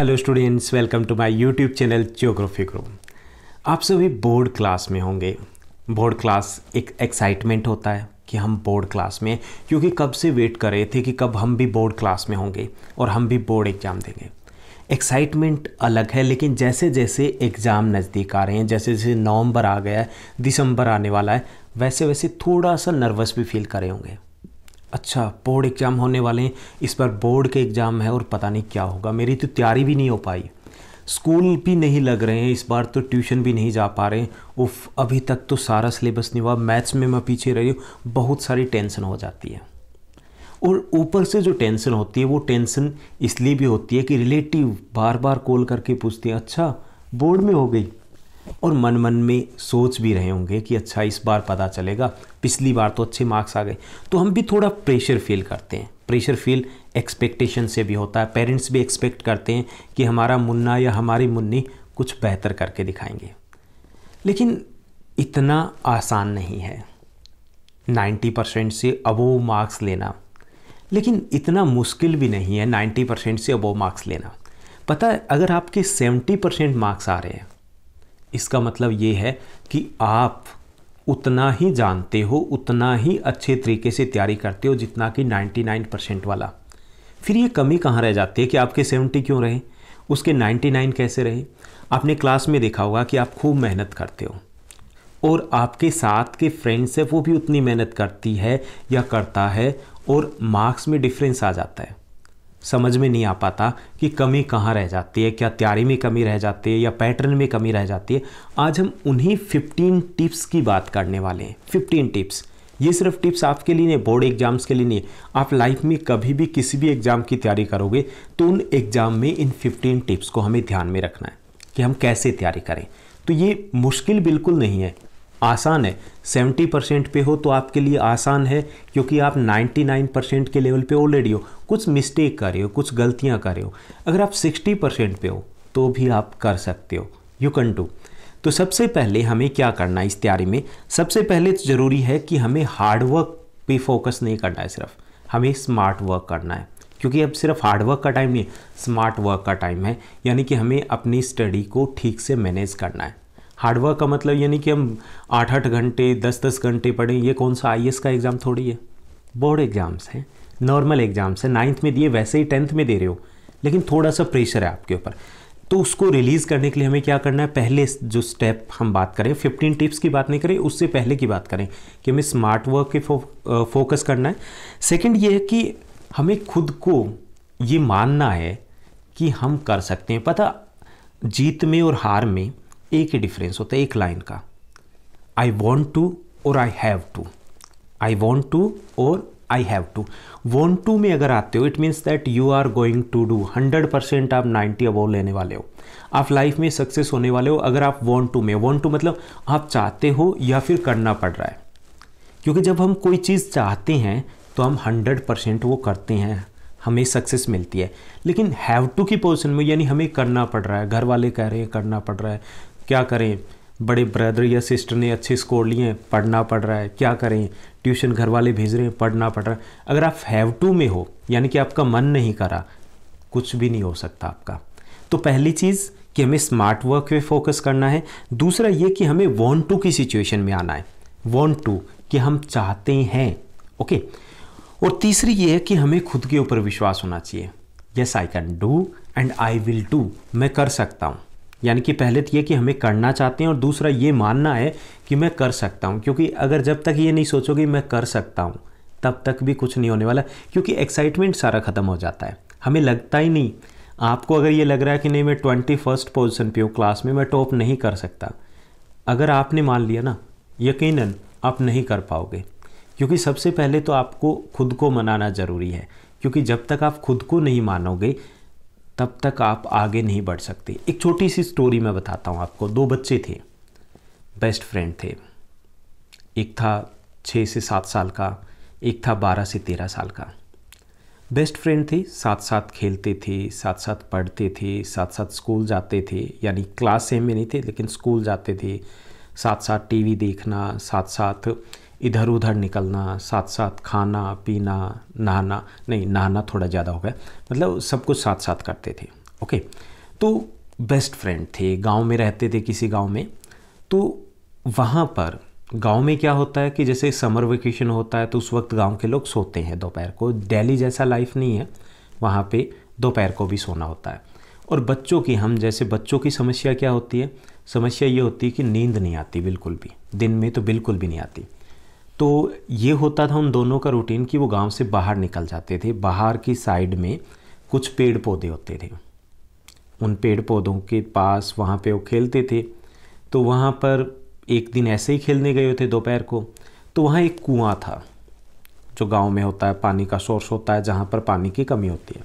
Hello students welcome to my YouTube channel geography group आप सभी board class में होंगे बोर्ड क्लास एक एक्साइटमेंट होता है कि हम बोर्ड क्लास में क्योंकि कब से वेट कर रहे थे कि कब हम भी बोर्ड क्लास में होंगे और हम भी बोर्ड एग्ज़ाम देंगे एक्साइटमेंट अलग है लेकिन जैसे जैसे एग्ज़ाम नज़दीक आ रहे हैं जैसे जैसे नवंबर आ गया है दिसंबर आने वाला है वैसे वैसे थोड़ा सा नर्वस भी फील करे होंगे अच्छा बोर्ड एग्ज़ाम होने वाले हैं इस बार बोर्ड के एग्ज़ाम है और पता नहीं क्या होगा मेरी तो तैयारी भी नहीं हो पाई स्कूल भी नहीं लग रहे हैं इस बार तो ट्यूशन भी नहीं जा पा रहे हैं उफ अभी तक तो सारा सिलेबस नहीं हुआ मैथ्स में मैं पीछे रही हूँ बहुत सारी टेंशन हो जाती है और ऊपर से जो टेंशन होती है वो टेंशन इसलिए भी होती है कि रिलेटिव बार बार कॉल करके पूछते हैं अच्छा बोर्ड में हो गई और मन मन में सोच भी रहे होंगे कि अच्छा इस बार पता चलेगा पिछली बार तो अच्छे मार्क्स आ गए तो हम भी थोड़ा प्रेशर फील करते हैं प्रेशर फील एक्सपेक्टेशन से भी होता है पेरेंट्स भी एक्सपेक्ट करते हैं कि हमारा मुन्ना या हमारी मुन्नी कुछ बेहतर करके दिखाएंगे लेकिन इतना आसान नहीं है 90 परसेंट से अबो मार्क्स लेना लेकिन इतना मुश्किल भी नहीं है 90 परसेंट से अबो मार्क्स लेना पता है अगर आपके 70 परसेंट मार्क्स आ रहे हैं इसका मतलब ये है कि आप उतना ही जानते हो उतना ही अच्छे तरीके से तैयारी करते हो जितना कि 99 परसेंट वाला फिर ये कमी कहाँ रह जाती है कि आपके 70 क्यों रहे उसके 99 कैसे रहे आपने क्लास में देखा होगा कि आप खूब मेहनत करते हो और आपके साथ के फ्रेंड्स है वो भी उतनी मेहनत करती है या करता है और मार्क्स में डिफरेंस आ जाता है समझ में नहीं आ पाता कि कमी कहाँ रह जाती है क्या तैयारी में कमी रह जाती है या पैटर्न में कमी रह जाती है आज हम उन्हीं फ़िफ्टीन टिप्स की बात करने वाले हैं फिफ्टीन टिप्स ये सिर्फ टिप्स आपके लिए नहीं बोर्ड एग्जाम्स के लिए नहीं आप लाइफ में कभी भी किसी भी एग्ज़ाम की तैयारी करोगे तो उन एग्ज़ाम में इन 15 टिप्स को हमें ध्यान में रखना है कि हम कैसे तैयारी करें तो ये मुश्किल बिल्कुल नहीं है आसान है 70 परसेंट पे हो तो आपके लिए आसान है क्योंकि आप 99 परसेंट के लेवल पे ऑलरेडी हो कुछ मिस्टेक कर रहे हो कुछ गलतियां कर रहे हो अगर आप 60 परसेंट पे हो तो भी आप कर सकते हो यू कैन डू तो सबसे पहले हमें क्या करना है इस तैयारी में सबसे पहले तो ज़रूरी है कि हमें हार्डवर्क पे फोकस नहीं करना है सिर्फ हमें स्मार्ट वर्क करना है क्योंकि अब सिर्फ हार्डवर्क का टाइम नहीं स्मार्ट वर्क का टाइम है यानी कि हमें अपनी स्टडी को ठीक से मैनेज करना है हार्डवर्क का मतलब यानी कि हम आठ आठ घंटे दस दस घंटे पढ़ें ये कौन सा आई का एग्ज़ाम थोड़ी है बोर्ड एग्ज़ाम्स हैं नॉर्मल एग्ज़ाम्स हैं नाइन्थ में दिए वैसे ही टेंथ में दे रहे हो लेकिन थोड़ा सा प्रेशर है आपके ऊपर तो उसको रिलीज़ करने के लिए हमें क्या करना है पहले जो स्टेप हम बात करें फिफ्टीन टिप्स की बात नहीं करें उससे पहले की बात करें कि हमें स्मार्ट वर्क के फोकस करना है सेकेंड ये है कि हमें खुद को ये मानना है कि हम कर सकते हैं पता जीत में और हार में एक ही डिफरेंस होता है एक लाइन का आई वॉन्ट टू और I have to I want to और I have to want to में अगर आते हो it means that you are going to do hundred percent आप नाइन्टी अबव लेने वाले हो आप लाइफ में सक्सेस होने वाले हो अगर आप वॉन्ट टू में वॉन्ट टू मतलब आप चाहते हो या फिर करना पड़ रहा है क्योंकि जब हम कोई चीज़ चाहते हैं तो हम हंड्रेड परसेंट वो करते हैं हमें सक्सेस मिलती है लेकिन हैव टू की पोजिशन में यानी हमें करना पड़ रहा है घर वाले कह रहे हैं करना पड़ रहा है क्या करें बड़े ब्रदर या सिस्टर ने अच्छे स्कोर लिए हैं पढ़ना पड़ रहा है क्या करें ट्यूशन घर वाले भेज रहे हैं पढ़ना पड़ रहा है अगर आप हैव टू में हो यानी कि आपका मन नहीं करा कुछ भी नहीं हो सकता आपका तो पहली चीज़ कि हमें स्मार्ट वर्क पे फोकस करना है दूसरा ये कि हमें वॉन्ट टू की सिचुएशन में आना है वॉन्ट टू कि हम चाहते हैं ओके और तीसरी ये है कि हमें खुद के ऊपर विश्वास होना चाहिए yes I can do and I will do मैं कर सकता हूँ यानी कि पहले तो ये कि हमें करना चाहते हैं और दूसरा ये मानना है कि मैं कर सकता हूँ क्योंकि अगर जब तक ये नहीं सोचोगे मैं कर सकता हूँ तब तक भी कुछ नहीं होने वाला क्योंकि एक्साइटमेंट सारा ख़त्म हो जाता है हमें लगता ही नहीं आपको अगर ये लग रहा है कि नहीं मैं ट्वेंटी फर्स्ट पोजिशन पर हूँ क्लास में मैं टॉप नहीं कर सकता अगर आपने मान लिया ना यकीन आप नहीं कर पाओगे क्योंकि सबसे पहले तो आपको खुद को मनाना ज़रूरी है क्योंकि जब तक आप खुद को नहीं मानोगे तब तक आप आगे नहीं बढ़ सकते एक छोटी सी स्टोरी मैं बताता हूँ आपको दो बच्चे थे बेस्ट फ्रेंड थे एक था छः से सात साल का एक था बारह से तेरह साल का बेस्ट फ्रेंड थे साथ साथ खेलते थे साथ साथ पढ़ते थे साथ साथ स्कूल जाते थे यानी क्लास सेम में नहीं थे लेकिन स्कूल जाते थे साथ साथ टीवी देखना साथ साथ इधर उधर निकलना साथ साथ खाना पीना नहाना नहीं नहाना थोड़ा ज़्यादा हो गया मतलब सब कुछ साथ साथ करते थे ओके तो बेस्ट फ्रेंड थे गांव में रहते थे किसी गांव में तो वहाँ पर गांव में क्या होता है कि जैसे समर वेकेशन होता है तो उस वक्त गांव के लोग सोते हैं दोपहर को दिल्ली जैसा लाइफ नहीं है वहाँ पर दोपहर को भी सोना होता है और बच्चों की हम जैसे बच्चों की समस्या क्या होती है समस्या ये होती है कि नींद नहीं आती बिल्कुल भी दिन में तो बिल्कुल भी नहीं आती तो ये होता था उन दोनों का रूटीन कि वो गांव से बाहर निकल जाते थे बाहर की साइड में कुछ पेड़ पौधे होते थे उन पेड़ पौधों के पास वहाँ पे वो खेलते थे तो वहाँ पर एक दिन ऐसे ही खेलने गए थे दोपहर को तो वहाँ एक कुआं था जो गांव में होता है पानी का सोर्स होता है जहाँ पर पानी की कमी होती है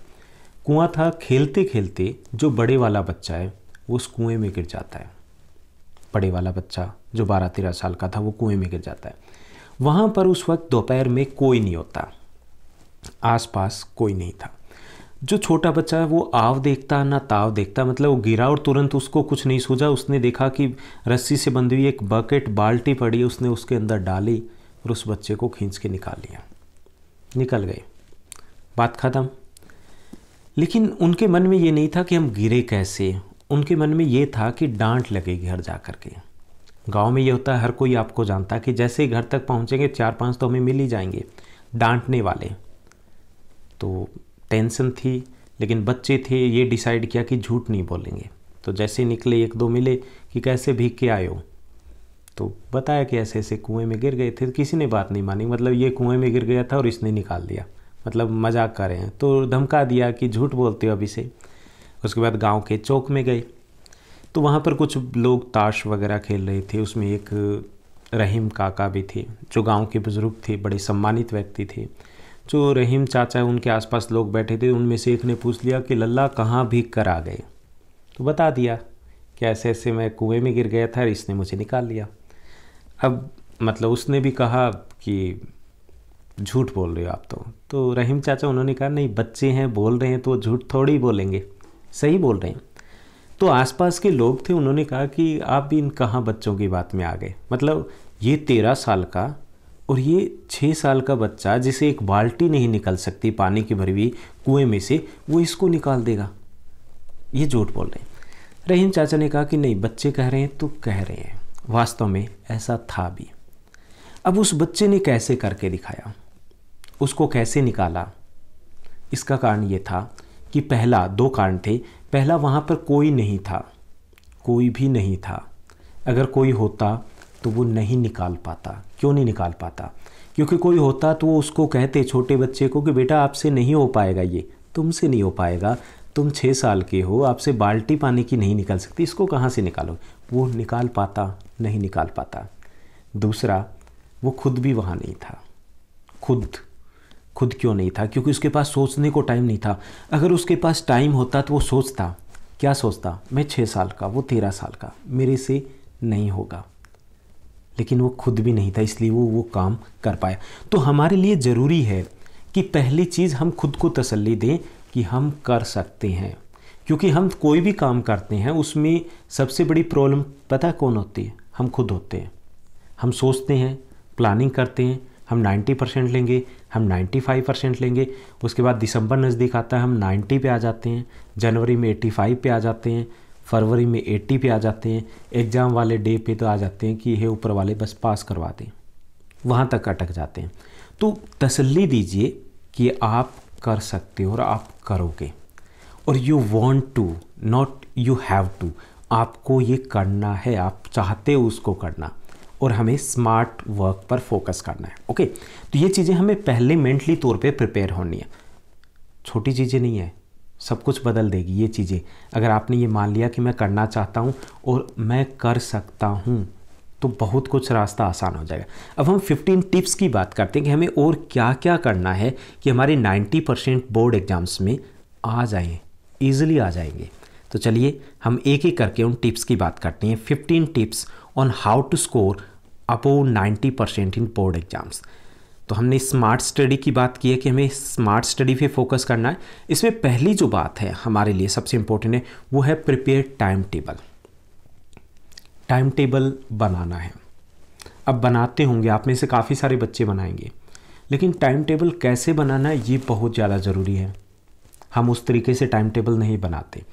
कुआं था खेलते खेलते जो बड़े वाला बच्चा है वो उस कुएँ में गिर जाता है बड़े वाला बच्चा जो बारह तेरह साल का था वो कुएँ में गिर जाता है वहाँ पर उस वक्त दोपहर में कोई नहीं होता आसपास कोई नहीं था जो छोटा बच्चा है वो आव देखता ना ताव देखता मतलब वो गिरा और तुरंत उसको कुछ नहीं सूझा उसने देखा कि रस्सी से बंधी हुई एक बकेट बाल्टी पड़ी उसने उसके अंदर डाली और उस बच्चे को खींच के निकाल लिया निकल गए बात ख़त्म लेकिन उनके मन में ये नहीं था कि हम गिरे कैसे उनके मन में ये था कि डांट लगेगी घर जा कर के गांव में ये होता है हर कोई आपको जानता है कि जैसे ही घर तक पहुंचेंगे चार पांच तो हमें मिल ही जाएंगे डांटने वाले तो टेंशन थी लेकिन बच्चे थे ये डिसाइड किया कि झूठ नहीं बोलेंगे तो जैसे निकले एक दो मिले कि कैसे भीग के आए हो तो बताया कि ऐसे ऐसे कुएं में गिर गए थे तो किसी ने बात नहीं मानी मतलब ये कुएं में गिर गया था और इसने निकाल दिया मतलब मजाक कर रहे हैं तो धमका दिया कि झूठ बोलते हो अभी से उसके बाद गांव के चौक में गए तो वहाँ पर कुछ लोग ताश वगैरह खेल रहे थे उसमें एक रहीम काका भी थे जो गांव के बुज़ुर्ग थे बड़े सम्मानित व्यक्ति थे जो रहीम चाचा उनके आसपास लोग बैठे थे उनमें से एक ने पूछ लिया कि लल्ला कहाँ भीग कर आ गए तो बता दिया कि ऐसे ऐसे मैं कुएं में गिर गया था इसने मुझे निकाल लिया अब मतलब उसने भी कहा कि झूठ बोल रहे हो आप तो तो रहीम चाचा उन्होंने कहा नहीं बच्चे हैं बोल रहे हैं तो वो झूठ थोड़ी बोलेंगे सही बोल रहे हैं तो आसपास के लोग थे उन्होंने कहा कि आप इन कहाँ बच्चों की बात में आ गए मतलब ये तेरह साल का और ये छः साल का बच्चा जिसे एक बाल्टी नहीं निकल सकती पानी की भरी हुई कुएँ में से वो इसको निकाल देगा ये झूठ बोल रहे हैं रहीम चाचा ने कहा कि नहीं बच्चे कह रहे हैं तो कह रहे हैं वास्तव में ऐसा था भी अब उस बच्चे ने कैसे करके दिखाया उसको कैसे निकाला इसका कारण ये था कि पहला दो कारण थे पहला वहाँ पर कोई नहीं था कोई भी नहीं था अगर कोई होता तो वो नहीं निकाल पाता क्यों नहीं निकाल पाता क्योंकि कोई होता तो वो उसको कहते छोटे बच्चे को कि बेटा आपसे नहीं हो पाएगा ये तुमसे नहीं हो पाएगा तुम छः साल के हो आपसे बाल्टी पानी की नहीं निकल सकती इसको कहाँ से निकालो वो निकाल पाता नहीं निकाल पाता दूसरा वो खुद भी वहाँ नहीं था खुद खुद क्यों नहीं था क्योंकि उसके पास सोचने को टाइम नहीं था अगर उसके पास टाइम होता तो वो सोचता क्या सोचता मैं छः साल का वो तेरह साल का मेरे से नहीं होगा लेकिन वो खुद भी नहीं था इसलिए वो वो काम कर पाया तो हमारे लिए ज़रूरी है कि पहली चीज़ हम खुद को तसल्ली दें कि हम कर सकते हैं क्योंकि हम कोई भी काम करते हैं उसमें सबसे बड़ी प्रॉब्लम पता कौन होती है हम खुद होते हैं हम सोचते हैं प्लानिंग करते हैं हम 90 परसेंट लेंगे हम 95 परसेंट लेंगे उसके बाद दिसंबर नज़दीक आता है हम 90 पे आ जाते हैं जनवरी में 85 पे आ जाते हैं फरवरी में 80 पे आ जाते हैं एग्ज़ाम वाले डे पे तो आ जाते हैं कि हे ऊपर वाले बस पास करवा दें वहाँ तक अटक जाते हैं तो तसल्ली दीजिए कि आप कर सकते हो और आप करोगे और you want to not you have to आपको ये करना है आप चाहते हो उसको करना और हमें स्मार्ट वर्क पर फोकस करना है ओके तो ये चीज़ें हमें पहले मेंटली तौर पे प्रिपेयर होनी है छोटी चीज़ें नहीं है सब कुछ बदल देगी ये चीज़ें अगर आपने ये मान लिया कि मैं करना चाहता हूँ और मैं कर सकता हूँ तो बहुत कुछ रास्ता आसान हो जाएगा अब हम 15 टिप्स की बात करते हैं कि हमें और क्या क्या करना है कि हमारे 90 परसेंट बोर्ड एग्ज़ाम्स में आ जाएं ईजिली आ जाएंगे तो चलिए हम एक एक करके उन टिप्स की बात करते हैं 15 tips on how to score above ninety percent in board exams तो हमने स्मार्ट स्टडी की बात की है कि हमें स्मार्ट स्टडी पे फोकस करना है इसमें पहली जो बात है हमारे लिए सबसे इम्पोर्टेंट है वो है prepare time table time table बनाना है अब बनाते होंगे आप में से काफ़ी सारे बच्चे बनाएंगे लेकिन टाइम टेबल कैसे बनाना है ये बहुत ज़्यादा ज़रूरी है हम उस तरीके से टाइम टेबल नहीं बनाते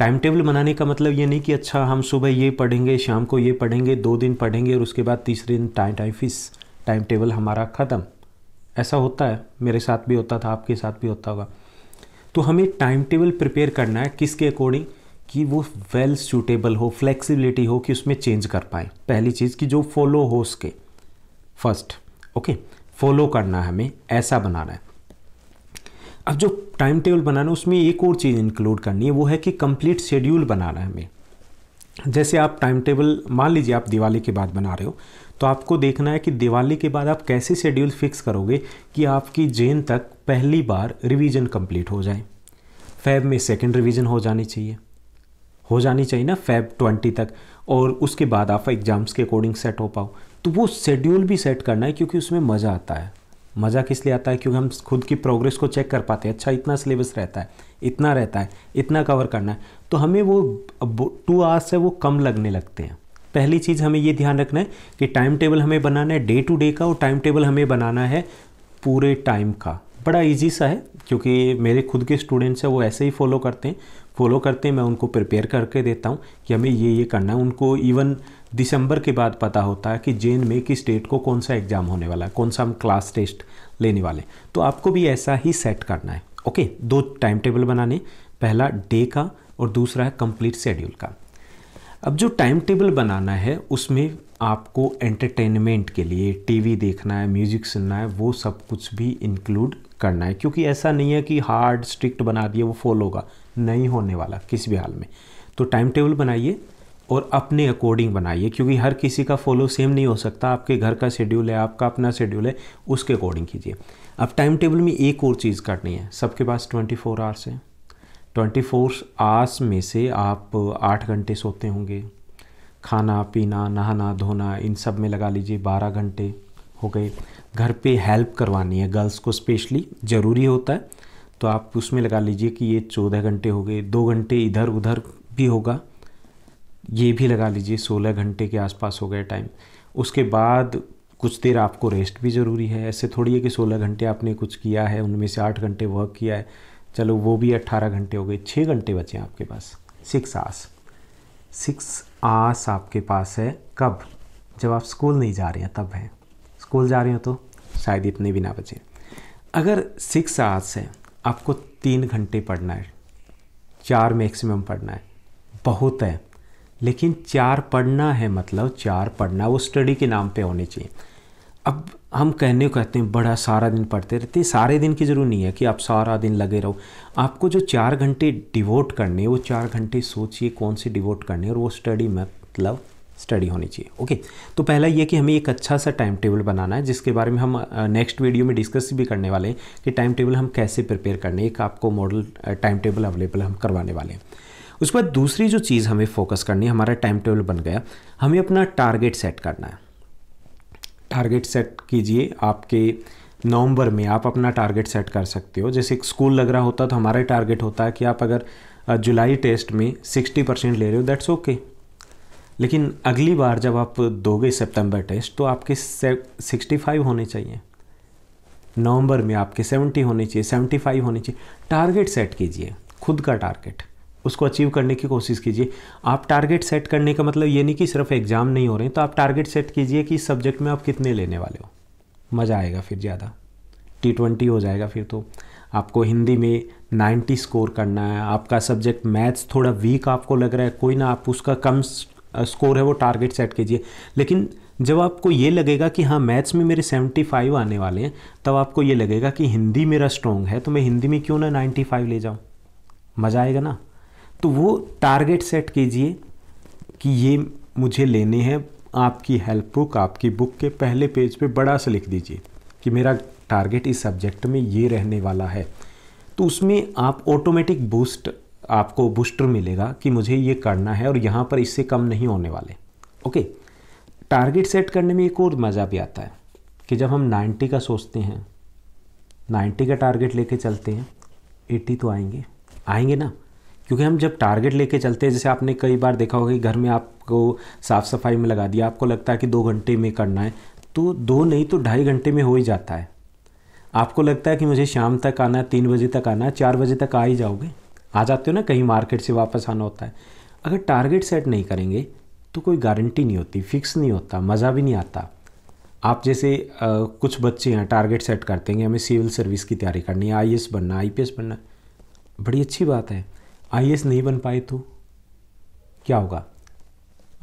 टाइम टेबल बनाने का मतलब ये नहीं कि अच्छा हम सुबह ये पढ़ेंगे शाम को ये पढ़ेंगे दो दिन पढ़ेंगे और उसके बाद तीसरे दिन टाइम टाइम फिस टाइम टेबल हमारा ख़त्म ऐसा होता है मेरे साथ भी होता था आपके साथ भी होता होगा तो हमें टाइम टेबल प्रिपेयर करना है किसके अकॉर्डिंग कि वो वेल सूटेबल हो फ्लेक्सिबिलिटी हो कि उसमें चेंज कर पाए पहली चीज़ कि जो फॉलो हो उसके फर्स्ट ओके फॉलो करना है हमें ऐसा बनाना है अब जो टाइम टेबल बनाना उसमें एक और चीज़ इंक्लूड करनी है वो है कि कंप्लीट शेड्यूल बनाना है हमें जैसे आप टाइम टेबल मान लीजिए आप दिवाली के बाद बना रहे हो तो आपको देखना है कि दिवाली के बाद आप कैसे शेड्यूल फिक्स करोगे कि आपकी जेन तक पहली बार रिवीजन कंप्लीट हो जाए फैब में सेकंड रिवीजन हो जानी चाहिए हो जानी चाहिए ना फैब ट्वेंटी तक और उसके बाद आप एग्ज़ाम्स के अकॉर्डिंग सेट हो पाओ तो वो शेड्यूल भी सेट करना है क्योंकि उसमें मज़ा आता है मज़ा किस लिए आता है क्योंकि हम खुद की प्रोग्रेस को चेक कर पाते हैं अच्छा इतना सिलेबस रहता है इतना रहता है इतना कवर करना है तो हमें वो टू आवर्स है वो कम लगने लगते हैं पहली चीज़ हमें ये ध्यान रखना है कि टाइम टेबल हमें बनाना है डे टू डे का और टाइम टेबल हमें बनाना है पूरे टाइम का बड़ा ईजी सा है क्योंकि मेरे खुद के स्टूडेंट्स हैं वो ऐसे ही फॉलो करते हैं फॉलो करते हैं मैं उनको प्रिपेयर करके देता हूँ कि हमें ये ये करना है उनको इवन दिसंबर के बाद पता होता है कि जेन में किस डेट को कौन सा एग्ज़ाम होने वाला है कौन सा हम क्लास टेस्ट लेने वाले तो आपको भी ऐसा ही सेट करना है ओके दो टाइम टेबल बनाने पहला डे का और दूसरा है कंप्लीट शेड्यूल का अब जो टाइम टेबल बनाना है उसमें आपको एंटरटेनमेंट के लिए टीवी देखना है म्यूज़िक सुनना है वो सब कुछ भी इंक्लूड करना है क्योंकि ऐसा नहीं है कि हार्ड स्ट्रिक्ट बना दिए वो फॉलो होगा नहीं होने वाला किसी भी हाल में तो टाइम टेबल बनाइए और अपने अकॉर्डिंग बनाइए क्योंकि हर किसी का फॉलो सेम नहीं हो सकता आपके घर का शेड्यूल है आपका अपना शेड्यूल है उसके अकॉर्डिंग कीजिए अब टाइम टेबल में एक और चीज़ करनी है सबके पास ट्वेंटी फोर आवर्स है ट्वेंटी फोर आवर्स में से आप आठ घंटे सोते होंगे खाना पीना नहाना धोना इन सब में लगा लीजिए बारह घंटे हो गए घर पे हेल्प करवानी है गर्ल्स को स्पेशली ज़रूरी होता है तो आप उसमें लगा लीजिए कि ये चौदह घंटे हो गए दो घंटे इधर उधर भी होगा ये भी लगा लीजिए सोलह घंटे के आसपास हो गया टाइम उसके बाद कुछ देर आपको रेस्ट भी ज़रूरी है ऐसे थोड़ी है कि सोलह घंटे आपने कुछ किया है उनमें से आठ घंटे वर्क किया है चलो वो भी अट्ठारह घंटे हो गए छः घंटे बचे हैं आपके पास सिक्स आस सिक्स आस आपके पास है कब जब आप स्कूल नहीं जा रहे हैं तब हैं स्कूल जा रहे हो तो शायद इतने भी ना बचे अगर सिक्स आस है आपको तीन घंटे पढ़ना है चार मैक्सिमम पढ़ना है बहुत है लेकिन चार पढ़ना है मतलब चार पढ़ना वो स्टडी के नाम पे होने चाहिए अब हम कहने को कहते हैं बड़ा सारा दिन पढ़ते रहते हैं सारे दिन की ज़रूरत नहीं है कि आप सारा दिन लगे रहो आपको जो चार घंटे डिवोट करने वो चार घंटे सोचिए कौन से डिवोट करने और वो स्टडी मतलब स्टडी होनी चाहिए ओके तो पहला ये कि हमें एक अच्छा सा टाइम टेबल बनाना है जिसके बारे में हम नेक्स्ट वीडियो में डिस्कस भी करने वाले हैं कि टाइम टेबल हम कैसे प्रिपेयर करने एक आपको मॉडल टाइम टेबल अवेलेबल हम करवाने वाले हैं उसके बाद दूसरी जो चीज़ हमें फोकस करनी है हमारा टाइम टेबल बन गया हमें अपना टारगेट सेट करना है टारगेट सेट कीजिए आपके नवंबर में आप अपना टारगेट सेट कर सकते हो जैसे एक स्कूल लग रहा होता तो हमारा टारगेट होता है कि आप अगर जुलाई टेस्ट में 60 परसेंट ले रहे हो दैट्स ओके लेकिन अगली बार जब आप दोगे सितंबर टेस्ट तो आपके सिक्सटी फाइव होने चाहिए नवंबर में आपके 70 होने चाहिए 75 होने चाहिए टारगेट सेट कीजिए खुद का टारगेट उसको अचीव करने की कोशिश कीजिए आप टारगेट सेट करने का मतलब ये नहीं कि सिर्फ एग्ज़ाम नहीं हो रहे हैं तो आप टारगेट सेट कीजिए कि इस सब्जेक्ट में आप कितने लेने वाले हो मज़ा आएगा फिर ज़्यादा टी ट्वेंटी हो जाएगा फिर तो आपको हिंदी में नाइन्टी स्कोर करना है आपका सब्जेक्ट मैथ्स थोड़ा वीक आपको लग रहा है कोई ना आप उसका कम स्कोर है वो टारगेट सेट कीजिए लेकिन जब आपको ये लगेगा कि हाँ मैथ्स में मेरे सेवेंटी फाइव आने वाले हैं तब आपको ये लगेगा कि हिंदी मेरा स्ट्रॉन्ग है तो मैं हिंदी में क्यों ना नाइन्टी फाइव ले जाऊँ मज़ा आएगा ना तो वो टारगेट सेट कीजिए कि ये मुझे लेने हैं आपकी हेल्प बुक आपकी बुक के पहले पेज पे बड़ा सा लिख दीजिए कि मेरा टारगेट इस सब्जेक्ट में ये रहने वाला है तो उसमें आप ऑटोमेटिक बूस्ट आपको बूस्टर मिलेगा कि मुझे ये करना है और यहाँ पर इससे कम नहीं होने वाले ओके टारगेट सेट करने में एक और मज़ा भी आता है कि जब हम 90 का सोचते हैं 90 का टारगेट लेके चलते हैं 80 तो आएंगे आएंगे ना क्योंकि हम जब टारगेट लेके चलते हैं जैसे आपने कई बार देखा होगा कि घर में आपको साफ़ सफाई में लगा दिया आपको लगता है कि दो घंटे में करना है तो दो नहीं तो ढाई घंटे में हो ही जाता है आपको लगता है कि मुझे शाम तक आना है तीन बजे तक आना है चार बजे तक आ ही जाओगे आ जाते हो ना कहीं मार्केट से वापस आना होता है अगर टारगेट सेट नहीं करेंगे तो कोई गारंटी नहीं होती फिक्स नहीं होता मज़ा भी नहीं आता आप जैसे आ, कुछ बच्चे हैं टारगेट सेट करते हैं हमें सिविल सर्विस की तैयारी करनी है आई बनना आई बनना बड़ी अच्छी बात है आई नहीं बन पाए तो क्या होगा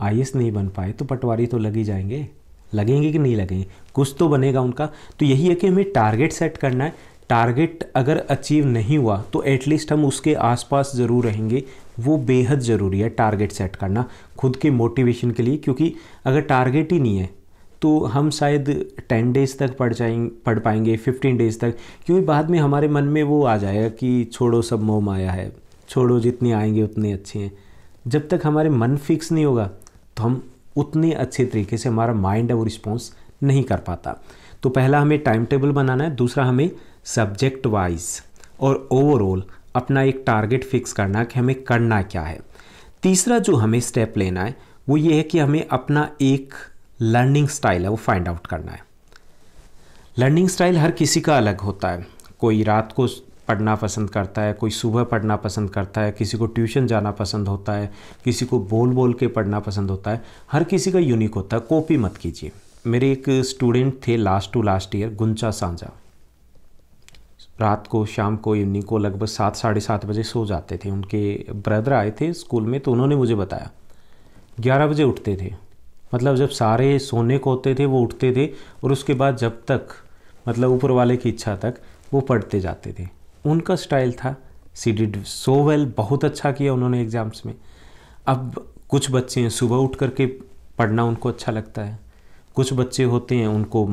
आई नहीं बन पाए तो पटवारी तो लग ही जाएंगे लगेंगे कि नहीं लगेंगे कुछ तो बनेगा उनका तो यही है कि हमें टारगेट सेट करना है टारगेट अगर अचीव नहीं हुआ तो एटलीस्ट हम उसके आसपास ज़रूर रहेंगे वो बेहद ज़रूरी है टारगेट सेट करना खुद के मोटिवेशन के लिए क्योंकि अगर टारगेट ही नहीं है तो हम शायद टेन डेज़ तक पढ़ जाएंगे पढ़ पाएंगे फिफ्टीन डेज़ तक क्योंकि बाद में हमारे मन में वो आ जाएगा कि छोड़ो सब मोह माया है छोड़ो जितनी आएंगे उतनी अच्छी हैं जब तक हमारे मन फिक्स नहीं होगा तो हम उतने अच्छे तरीके से हमारा माइंड है वो रिस्पॉन्स नहीं कर पाता तो पहला हमें टाइम टेबल बनाना है दूसरा हमें सब्जेक्ट वाइज और ओवरऑल अपना एक टारगेट फिक्स करना है कि हमें करना क्या है तीसरा जो हमें स्टेप लेना है वो ये है कि हमें अपना एक लर्निंग स्टाइल है वो फाइंड आउट करना है लर्निंग स्टाइल हर किसी का अलग होता है कोई रात को पढ़ना पसंद करता है कोई सुबह पढ़ना पसंद करता है किसी को ट्यूशन जाना पसंद होता है किसी को बोल बोल के पढ़ना पसंद होता है हर किसी का यूनिक होता है कॉपी मत कीजिए मेरे एक स्टूडेंट थे लास्ट टू लास्ट ईयर गुंचा सांझा रात को शाम को इवनिंग को लगभग सात साढ़े सात बजे सो जाते थे उनके ब्रदर आए थे स्कूल में तो उन्होंने मुझे बताया ग्यारह बजे उठते थे मतलब जब सारे सोने को होते थे वो उठते थे और उसके बाद जब तक मतलब ऊपर वाले की इच्छा तक वो पढ़ते जाते थे उनका स्टाइल था सी डिड सो वेल बहुत अच्छा किया उन्होंने एग्ज़ाम्स में अब कुछ बच्चे हैं सुबह उठ करके पढ़ना उनको अच्छा लगता है कुछ बच्चे होते हैं उनको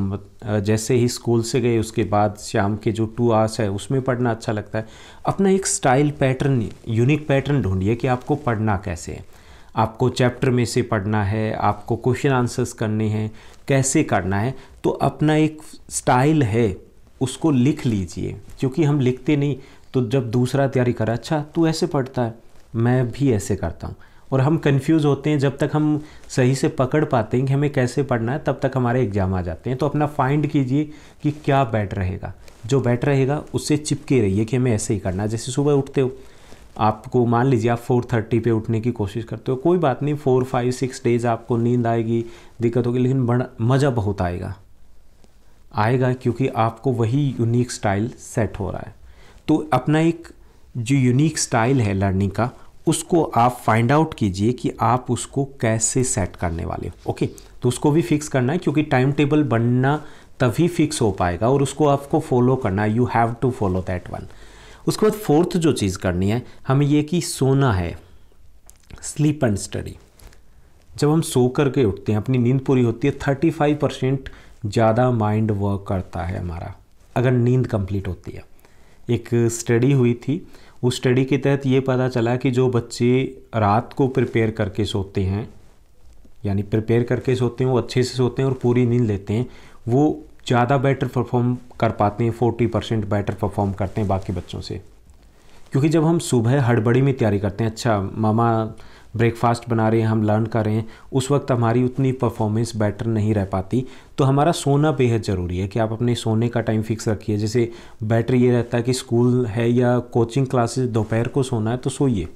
जैसे ही स्कूल से गए उसके बाद शाम के जो टू आवर्स है उसमें पढ़ना अच्छा लगता है अपना एक स्टाइल पैटर्न यूनिक पैटर्न ढूंढिए कि आपको पढ़ना कैसे है आपको चैप्टर में से पढ़ना है आपको क्वेश्चन आंसर्स करने हैं कैसे करना है तो अपना एक स्टाइल है उसको लिख लीजिए क्योंकि हम लिखते नहीं तो जब दूसरा तैयारी करा अच्छा तू ऐसे पढ़ता है मैं भी ऐसे करता हूँ और हम कंफ्यूज होते हैं जब तक हम सही से पकड़ पाते हैं कि हमें कैसे पढ़ना है तब तक हमारे एग्जाम आ जाते हैं तो अपना फाइंड कीजिए कि क्या बैट रहेगा जो बैट रहेगा उससे चिपके रहिए कि हमें ऐसे ही करना है जैसे सुबह उठते हो आपको मान लीजिए आप फोर थर्टी पर उठने की कोशिश करते हो कोई बात नहीं फोर फाइव सिक्स डेज आपको नींद आएगी दिक्कत होगी लेकिन बड़ा मज़ा बहुत आएगा आएगा क्योंकि आपको वही यूनिक स्टाइल सेट हो रहा है तो अपना एक जो यूनिक स्टाइल है लर्निंग का उसको आप फाइंड आउट कीजिए कि आप उसको कैसे सेट करने वाले हो ओके तो उसको भी फिक्स करना है क्योंकि टाइम टेबल बनना तभी फिक्स हो पाएगा और उसको आपको फॉलो करना है you have to follow that one उसके बाद फोर्थ जो चीज़ करनी है हमें ये कि सोना है स्लीप एंड स्टडी जब हम सो करके उठते हैं अपनी नींद पूरी होती है थर्टी फाइव परसेंट ज़्यादा माइंड वर्क करता है हमारा अगर नींद कंप्लीट होती है एक स्टडी हुई थी उस स्टडी के तहत ये पता चला कि जो बच्चे रात को प्रिपेयर करके सोते हैं यानी प्रिपेयर करके सोते हैं वो अच्छे से सोते हैं और पूरी नींद लेते हैं वो ज़्यादा बेटर परफॉर्म कर पाते हैं फोर्टी परसेंट बेटर परफॉर्म करते हैं बाकी बच्चों से क्योंकि जब हम सुबह हड़बड़ी में तैयारी करते हैं अच्छा मामा ब्रेकफास्ट बना रहे हैं हम लर्न कर रहे हैं उस वक्त हमारी उतनी परफॉर्मेंस बेटर नहीं रह पाती तो हमारा सोना बेहद ज़रूरी है कि आप अपने सोने का टाइम फिक्स रखिए जैसे बेटर ये रहता है कि स्कूल है या कोचिंग क्लासेस दोपहर को सोना है तो सोइए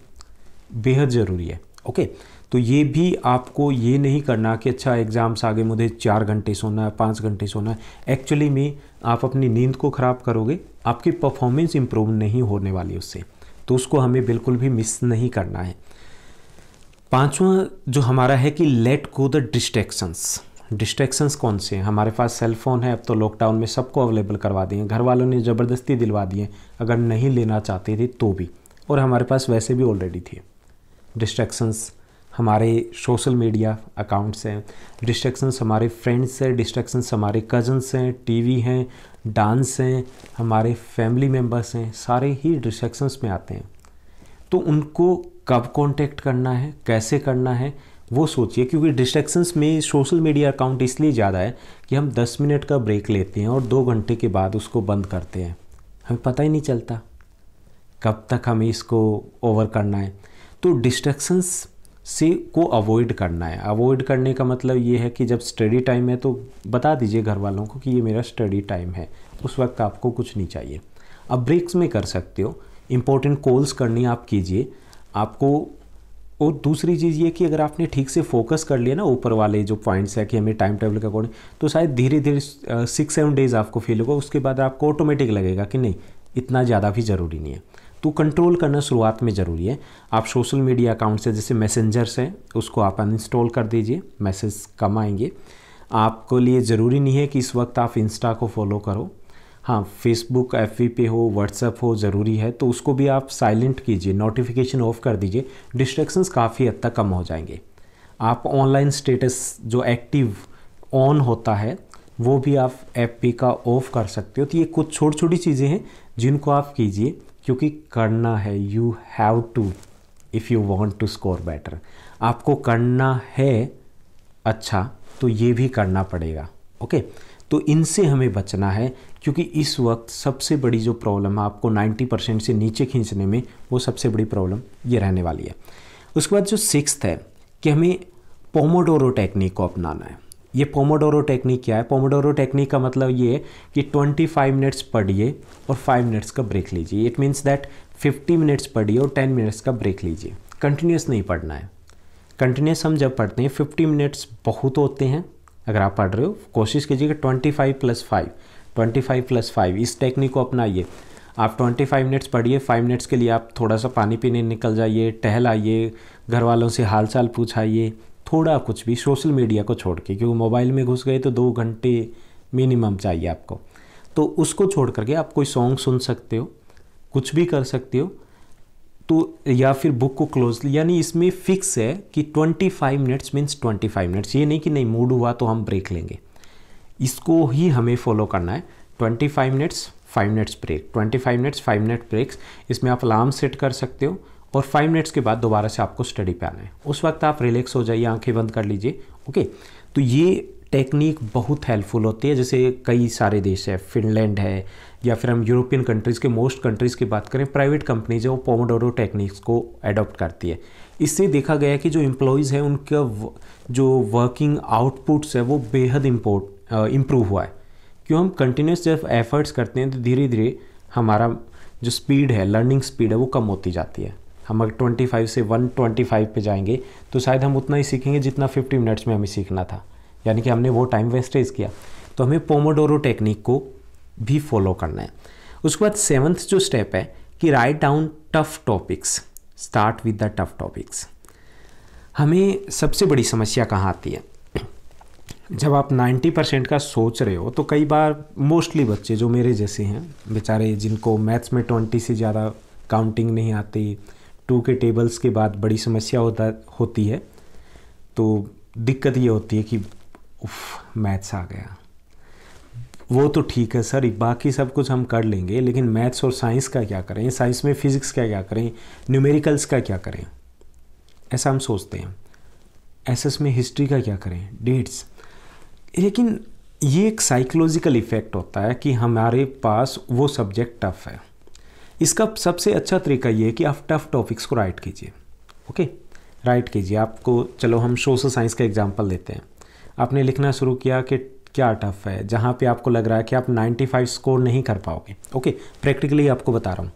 बेहद ज़रूरी है ओके तो ये भी आपको ये नहीं करना कि अच्छा एग्ज़ाम्स आगे मुझे चार घंटे सोना है पाँच घंटे सोना है एक्चुअली में आप अपनी नींद को ख़राब करोगे आपकी परफॉर्मेंस इम्प्रूव नहीं होने वाली उससे तो उसको हमें बिल्कुल भी मिस नहीं करना है पांचवा जो हमारा है कि let go the distractions distractions कौन से हैं हमारे पास सेल फोन है अब तो लॉकडाउन में सबको अवेलेबल करवा दिए घर वालों ने ज़बरदस्ती दिलवा दिए अगर नहीं लेना चाहते थे तो भी और हमारे पास वैसे भी ऑलरेडी थे डिस्ट्रैक्शंस हमारे सोशल मीडिया अकाउंट्स हैं डिस्ट्रैक्शंस हमारे फ्रेंड्स हैं डिस्ट्रैक्शंस हमारे कजन्स हैं टीवी हैं डांस हैं हमारे फैमिली मेम्बर्स हैं सारे ही डिस्ट्रैक्शंस में आते हैं तो उनको कब कांटेक्ट करना है कैसे करना है वो सोचिए क्योंकि डिस्ट्रैक्शंस में सोशल मीडिया अकाउंट इसलिए ज़्यादा है कि हम 10 मिनट का ब्रेक लेते हैं और दो घंटे के बाद उसको बंद करते हैं हमें पता ही नहीं चलता कब तक हमें इसको ओवर करना है तो डिस्ट्रैक्शंस से को अवॉइड करना है अवॉइड करने का मतलब ये है कि जब स्टडी टाइम है तो बता दीजिए घर वालों को कि ये मेरा स्टडी टाइम है उस वक्त आपको कुछ नहीं चाहिए अब ब्रेक्स में कर सकते हो इम्पोर्टेंट कॉल्स करनी आप कीजिए आपको और दूसरी चीज़ ये कि अगर आपने ठीक से फोकस कर लिया ना ऊपर वाले जो पॉइंट्स है कि हमें टाइम टेबल के अकॉर्डिंग तो शायद धीरे धीरे सिक्स सेवन डेज आपको फील होगा उसके बाद आपको ऑटोमेटिक लगेगा कि नहीं इतना ज़्यादा भी ज़रूरी नहीं है तो कंट्रोल करना शुरुआत में ज़रूरी है आप सोशल मीडिया अकाउंट से जैसे मैसेंजर्स हैं उसको आप अनइंस्टॉल कर दीजिए मैसेज कम आएंगे आपको लिए ज़रूरी नहीं है कि इस वक्त आप इंस्टा को फॉलो करो हाँ फेसबुक एफ पे हो व्हाट्सएप हो ज़रूरी है तो उसको भी आप साइलेंट कीजिए नोटिफिकेशन ऑफ कर दीजिए डिस्ट्रैक्शंस काफ़ी हद तक कम हो जाएंगे आप ऑनलाइन स्टेटस जो एक्टिव ऑन होता है वो भी आप एफ पे का ऑफ कर सकते हो तो ये कुछ छोटी छोटी चीज़ें हैं जिनको आप कीजिए क्योंकि करना है you have to if you want to score better आपको करना है अच्छा तो ये भी करना पड़ेगा ओके तो इनसे हमें बचना है क्योंकि इस वक्त सबसे बड़ी जो प्रॉब्लम है आपको 90 परसेंट से नीचे खींचने में वो सबसे बड़ी प्रॉब्लम ये रहने वाली है उसके बाद जो सिक्स है कि हमें पोमोडोरो टेक्निक को अपनाना है ये पोमोडोरो टेक्निक क्या है पोमोडोरो टेक्निक का मतलब ये है कि 25 मिनट्स पढ़िए और 5 मिनट्स का ब्रेक लीजिए इट मीन्स दैट 50 मिनट्स पढ़िए और 10 मिनट्स का ब्रेक लीजिए कंटिन्यूस नहीं पढ़ना है कंटिन्यूस हम जब पढ़ते हैं 50 मिनट्स बहुत होते हैं अगर आप पढ़ रहे हो कोशिश कीजिएगा 25 plus five twenty five plus five इस टेक्निक को अपनाइए आप ट्वेंटी फाइव मिनट्स पढ़िए फाइव मिनट्स के लिए आप थोड़ा सा पानी पीने निकल जाइए टहलाइए घर वालों से हाल चाल पूछाइए थोड़ा कुछ भी सोशल मीडिया को छोड़ के क्योंकि मोबाइल में घुस गए तो दो घंटे मिनिमम चाहिए आपको तो उसको छोड़ करके आप कोई सॉन्ग सुन सकते हो कुछ भी कर सकते हो तो या फिर बुक को क्लोज यानी इसमें फिक्स है कि 25 मिनट्स मीन्स 25 मिनट्स ये नहीं कि नहीं मूड हुआ तो हम ब्रेक लेंगे इसको ही हमें फॉलो करना है 25 minutes five minutes break 25 minutes five minute breaks इसमें आप अलार्म सेट कर सकते हो और फाइव मिनट्स के बाद दोबारा से आपको स्टडी पे आना है उस वक्त आप रिलैक्स हो जाइए आंखें बंद कर लीजिए ओके तो ये टेक्निक बहुत हेल्पफुल होती है जैसे कई सारे देश है फिनलैंड है या फिर हम यूरोपियन कंट्रीज़ के मोस्ट कंट्रीज़ की बात करें प्राइवेट कंपनीज है वो पोमोडोरो टेक्निक्स को अडोप्ट करती है इससे देखा गया है कि जो एम्प्लॉयज़ हैं उनका जो वर्किंग आउटपुट्स है वो बेहद इम्पोर्ट इम्प्रूव हुआ है क्यों हम कंटिन्यूस जब एफर्ट्स करते हैं तो धीरे धीरे हमारा जो स्पीड है लर्निंग स्पीड है वो कम होती जाती है हम अगर 25 से 125 पे जाएंगे तो शायद हम उतना ही सीखेंगे जितना 50 मिनट्स में हमें सीखना था यानी कि हमने वो टाइम वेस्टेज किया तो हमें पोमोडोरो टेक्निक को भी फॉलो करना है उसके बाद सेवन्थ जो स्टेप है कि write down tough topics start with the tough topics हमें सबसे बड़ी समस्या कहाँ आती है जब आप 90 परसेंट का सोच रहे हो तो कई बार मोस्टली बच्चे जो मेरे जैसे हैं बेचारे जिनको मैथ्स में 20 से ज़्यादा काउंटिंग नहीं आती टू के टेबल्स के बाद बड़ी समस्या होता होती है तो दिक्कत ये होती है कि उफ मैथ्स आ गया वो तो ठीक है सर बाकी सब कुछ हम कर लेंगे लेकिन मैथ्स और साइंस का क्या करें साइंस में फिज़िक्स का क्या करें न्यूमेरिकल्स का क्या करें ऐसा हम सोचते हैं एसएस में हिस्ट्री का क्या करें डेट्स लेकिन ये एक साइकोलॉजिकल इफ़ेक्ट होता है कि हमारे पास वो सब्जेक्ट टफ है इसका सबसे अच्छा तरीका ये है कि आप टफ टॉपिक्स को राइट कीजिए ओके राइट कीजिए आपको चलो हम सोशल साइंस का एग्जांपल लेते हैं आपने लिखना शुरू किया कि क्या टफ है जहाँ पे आपको लग रहा है कि आप 95 स्कोर नहीं कर पाओगे ओके प्रैक्टिकली आपको बता रहा हूँ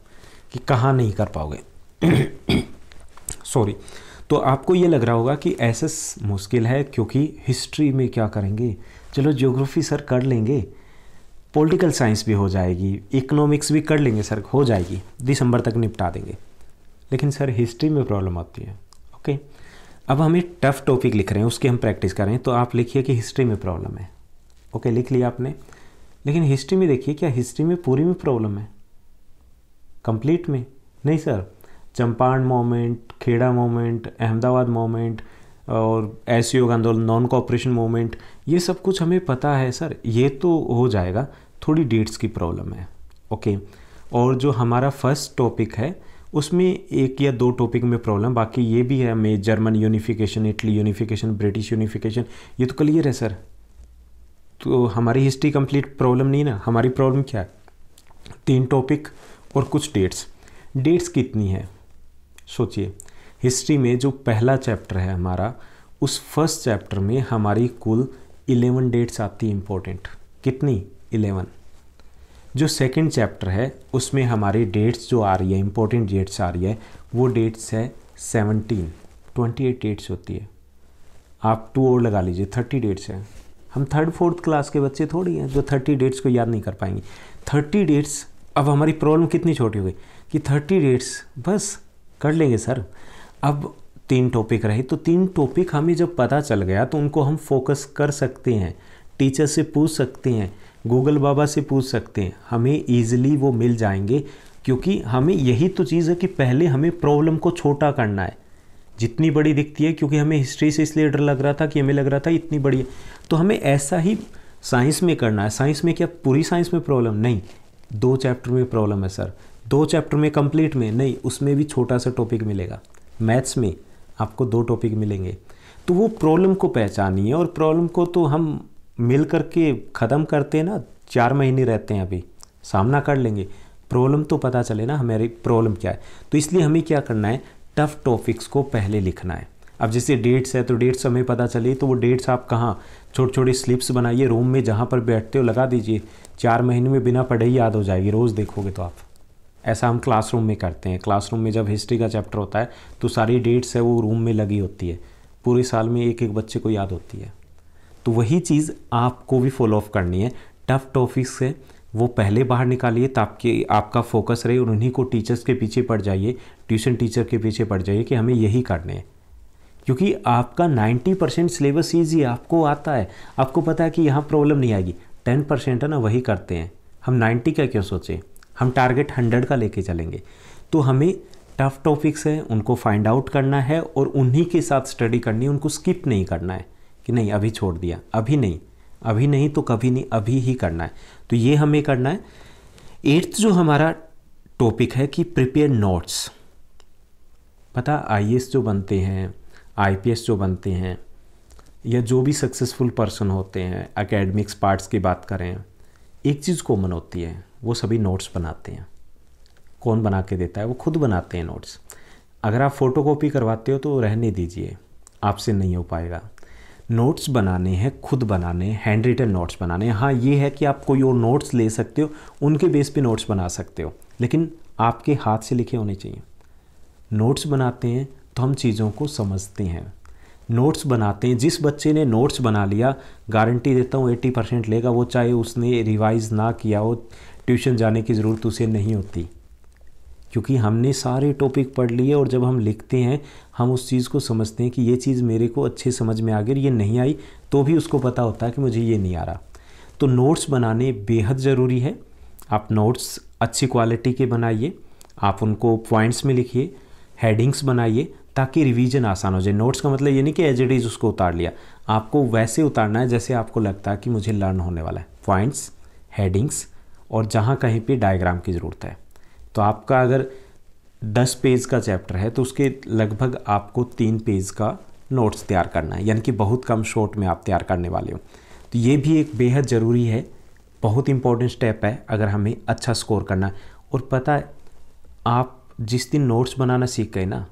कि कहाँ नहीं कर पाओगे सॉरी तो आपको ये लग रहा होगा कि एसएस मुश्किल है क्योंकि हिस्ट्री में क्या करेंगे चलो ज्योग्राफी सर कर लेंगे पॉलिटिकल साइंस भी हो जाएगी इकोनॉमिक्स भी कर लेंगे सर हो जाएगी दिसंबर तक निपटा देंगे लेकिन सर हिस्ट्री में प्रॉब्लम आती है ओके अब हमें टफ टॉपिक लिख रहे हैं उसकी हम प्रैक्टिस कर रहे हैं तो आप लिखिए कि हिस्ट्री में प्रॉब्लम है ओके लिख लिया आपने लेकिन हिस्ट्री में देखिए क्या हिस्ट्री में पूरी में प्रॉब्लम है कंप्लीट में नहीं sir Champaran movement Kheda movement Ahmedabad movement और एस योग आंदोलन नॉन कॉपरेशन मोमेंट ये सब कुछ हमें पता है सर ये तो हो जाएगा थोड़ी डेट्स की प्रॉब्लम है ओके और जो हमारा फर्स्ट टॉपिक है उसमें एक या दो टॉपिक में प्रॉब्लम बाकी ये भी है हमें German unification Italy unification British unification ये तो क्लियर है सर तो हमारी हिस्ट्री कंप्लीट प्रॉब्लम नहीं ना हमारी प्रॉब्लम क्या है तीन टॉपिक और कुछ डेट्स डेट्स कितनी है सोचिए हिस्ट्री में जो पहला चैप्टर है हमारा उस फर्स्ट चैप्टर में हमारी कुल इलेवन डेट्स आती इम्पोर्टेंट कितनी इलेवन जो सेकंड चैप्टर है उसमें हमारी डेट्स जो आ रही है इम्पोर्टेंट डेट्स आ रही है वो डेट्स है सेवनटीन ट्वेंटी एट डेट्स होती है आप टू और लगा लीजिए थर्टी डेट्स हैं हम थर्ड फोर्थ क्लास के बच्चे थोड़ी हैं जो थर्टी डेट्स को याद नहीं कर पाएंगे थर्टी डेट्स अब हमारी प्रॉब्लम कितनी छोटी हो गई कि थर्टी डेट्स बस कर लेंगे सर अब तीन टॉपिक रहे तो तीन टॉपिक हमें जब पता चल गया तो उनको हम फोकस कर सकते हैं टीचर से पूछ सकते हैं गूगल बाबा से पूछ सकते हैं हमें ईजिली वो मिल जाएंगे क्योंकि हमें यही तो चीज़ है कि पहले हमें प्रॉब्लम को छोटा करना है जितनी बड़ी दिखती है क्योंकि हमें हिस्ट्री से इसलिए डर लग रहा था कि हमें लग रहा था इतनी बड़ी है तो हमें ऐसा ही साइंस में करना है साइंस में क्या पूरी साइंस में प्रॉब्लम नहीं दो चैप्टर में प्रॉब्लम है सर दो चैप्टर में कंप्लीट में नहीं उसमें भी छोटा सा टॉपिक मिलेगा मैथ्स में आपको दो टॉपिक मिलेंगे तो वो प्रॉब्लम को पहचानी है और प्रॉब्लम को तो हम मिल करके ख़त्म करते हैं ना चार महीने रहते हैं अभी सामना कर लेंगे प्रॉब्लम तो पता चले ना हमारी प्रॉब्लम क्या है तो इसलिए हमें क्या करना है टफ टॉपिक्स को पहले लिखना है अब जैसे डेट्स है तो डेट्स हमें पता चली तो वो डेट्स आप कहाँ छोटे छोटे स्लिप्स बनाइए रूम में जहाँ पर बैठते हो लगा दीजिए चार महीने में बिना पढ़े ही याद हो जाएगी रोज़ देखोगे तो आप ऐसा हम क्लासरूम में करते हैं क्लासरूम में जब हिस्ट्री का चैप्टर होता है तो सारी डेट्स है वो रूम में लगी होती है पूरे साल में एक एक बच्चे को याद होती है तो वही चीज़ आपको भी फॉलो अप करनी है टफ टॉपिक से वो पहले बाहर निकालिए ताकि आपका फोकस रहे और उन्हीं को टीचर्स के पीछे पड़ जाइए ट्यूशन टीचर के पीछे पड़ जाइए कि हमें यही करने हैं क्योंकि आपका 90 परसेंट सिलेबस ईजी आपको आता है आपको पता है कि यहाँ प्रॉब्लम नहीं आएगी 10 परसेंट है ना वही करते हैं हम 90 का क्यों सोचें हम टारगेट हंड्रेड का लेके चलेंगे तो हमें टफ टॉपिक्स हैं उनको फाइंड आउट करना है और उन्हीं के साथ स्टडी करनी है उनको स्किप नहीं करना है कि नहीं अभी छोड़ दिया अभी नहीं अभी नहीं तो कभी नहीं अभी ही करना है तो ये हमें करना है एट्थ जो हमारा टॉपिक है कि प्रिपेयर नोट्स पता आई जो बनते हैं आई जो बनते हैं या जो भी सक्सेसफुल पर्सन होते हैं अकेडमिक्स पार्ट्स की बात करें एक चीज़ कॉमन होती है वो सभी नोट्स बनाते हैं कौन बना के देता है वो खुद बनाते हैं नोट्स अगर आप फ़ोटो कॉपी करवाते हो तो रहने दीजिए आपसे नहीं हो पाएगा नोट्स बनाने हैं खुद बनाने हैंड रिटन नोट्स बनाने हैं हाँ ये है कि आप कोई और नोट्स ले सकते हो उनके बेस पे नोट्स बना सकते हो लेकिन आपके हाथ से लिखे होने चाहिए नोट्स बनाते हैं तो हम चीज़ों को समझते हैं नोट्स बनाते हैं जिस बच्चे ने नोट्स बना लिया गारंटी देता हूँ एट्टी परसेंट लेगा वो चाहे उसने रिवाइज ना किया हो ट्यूशन जाने की ज़रूरत उसे नहीं होती क्योंकि हमने सारे टॉपिक पढ़ लिए और जब हम लिखते हैं हम उस चीज़ को समझते हैं कि ये चीज़ मेरे को अच्छे समझ में आ गई ये नहीं आई तो भी उसको पता होता है कि मुझे ये नहीं आ रहा तो नोट्स बनाने बेहद ज़रूरी है आप नोट्स अच्छी क्वालिटी के बनाइए आप उनको पॉइंट्स में लिखिए हेडिंग्स बनाइए ताकि रिवीजन आसान हो जाए नोट्स का मतलब ये नहीं कि एज इट इज़ उसको उतार लिया आपको वैसे उतारना है जैसे आपको लगता है कि मुझे लर्न होने वाला है पॉइंट्स हेडिंग्स और जहाँ कहीं पे डायग्राम की ज़रूरत है तो आपका अगर दस पेज का चैप्टर है तो उसके लगभग आपको तीन पेज का नोट्स तैयार करना है यानी कि बहुत कम शॉर्ट में आप तैयार करने वाले हो तो ये भी एक बेहद ज़रूरी है बहुत इंपॉर्टेंट स्टेप है अगर हमें अच्छा स्कोर करना है और पता है आप जिस दिन नोट्स बनाना सीख गए ना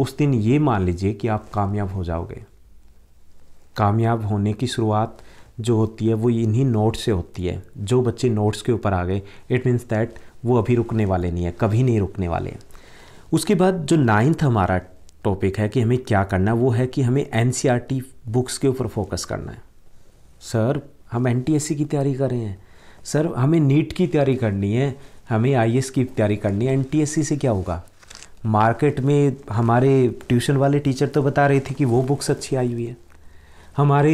उस दिन ये मान लीजिए कि आप कामयाब हो जाओगे कामयाब होने की शुरुआत जो होती है वो इन्हीं नोट्स से होती है जो बच्चे नोट्स के ऊपर आ गए इट मीन्स दैट वो अभी रुकने वाले नहीं है कभी नहीं रुकने वाले हैं उसके बाद जो नाइन्थ हमारा टॉपिक है कि हमें क्या करना है वो है कि हमें एन बुक्स e के ऊपर फोकस करना है सर हम एन की तैयारी कर रहे हैं सर हमें नीट की तैयारी करनी है हमें आई e की तैयारी करनी है एन से क्या होगा मार्केट में हमारे ट्यूशन वाले टीचर तो बता रहे थे कि वो बुक्स अच्छी आई हुई है हमारे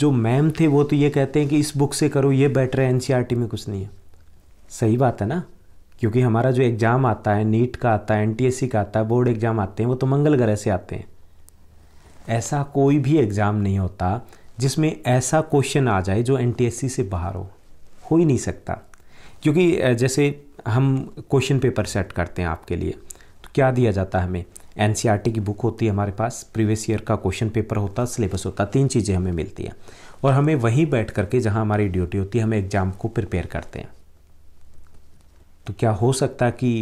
जो मैम थे वो तो ये कहते हैं कि इस बुक से करो ये बेटर है एन e में कुछ नहीं है सही बात है ना क्योंकि हमारा जो एग्ज़ाम आता है नीट का आता है एन का आता है बोर्ड एग्ज़ाम आते हैं वो तो मंगल ग्रह से आते हैं ऐसा कोई भी एग्ज़ाम नहीं होता जिसमें ऐसा क्वेश्चन आ जाए जो एन से बाहर हो हो ही नहीं सकता क्योंकि जैसे हम क्वेश्चन पेपर सेट करते हैं आपके लिए तो क्या दिया जाता है हमें एन की बुक होती है हमारे पास प्रीवियस ईयर का क्वेश्चन पेपर होता है सिलेबस होता तीन चीज़ें हमें मिलती हैं और हमें वहीं बैठ करके जहाँ हमारी ड्यूटी होती है हम एग्ज़ाम को प्रिपेयर करते हैं तो क्या हो सकता कि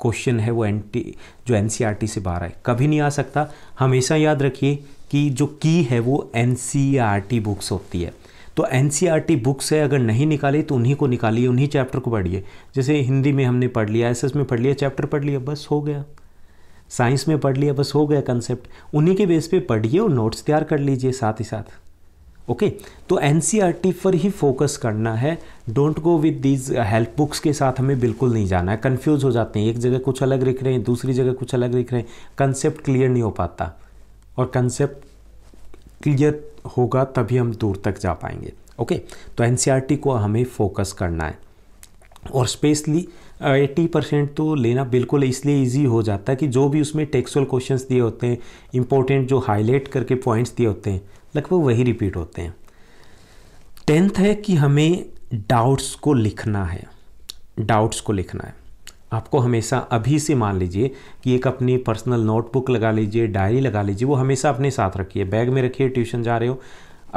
क्वेश्चन है वो एन जो एन e से बाहर आए कभी नहीं आ सकता हमेशा याद रखिए कि जो की है वो एन बुक्स e होती है तो एन बुक्स e है अगर नहीं निकाली तो उन्हीं को निकालिए उन्हीं चैप्टर को पढ़िए जैसे हिंदी में हमने पढ़ लिया एस में पढ़ लिया चैप्टर पढ़ लिया बस हो गया साइंस में पढ़ लिया बस हो गया कंसेप्ट उन्हीं के बेस पे पढ़िए और नोट्स तैयार कर लीजिए साथ ही साथ ओके तो एन e पर ही फोकस करना है don't go with these help books के साथ हमें बिल्कुल नहीं जाना है कन्फ्यूज़ हो जाते हैं एक जगह कुछ अलग लिख रहे हैं दूसरी जगह कुछ अलग लिख रहे हैं कंसेप्ट क्लियर नहीं हो पाता और कंसेप्ट क्लियर होगा तभी हम दूर तक जा पाएंगे ओके okay, तो एन e को हमें फोकस करना है और स्पेशली एट्टी परसेंट तो लेना बिल्कुल इसलिए इजी हो जाता है कि जो भी उसमें टेक्सुअल क्वेश्चंस दिए होते हैं इंपॉर्टेंट जो हाईलाइट करके पॉइंट्स दिए होते हैं लगभग वही रिपीट होते हैं टेंथ है कि हमें डाउट्स को लिखना है डाउट्स को लिखना है आपको हमेशा अभी से मान लीजिए कि एक अपनी पर्सनल नोटबुक लगा लीजिए डायरी लगा लीजिए वो हमेशा अपने साथ रखिए बैग में रखिए ट्यूशन जा रहे हो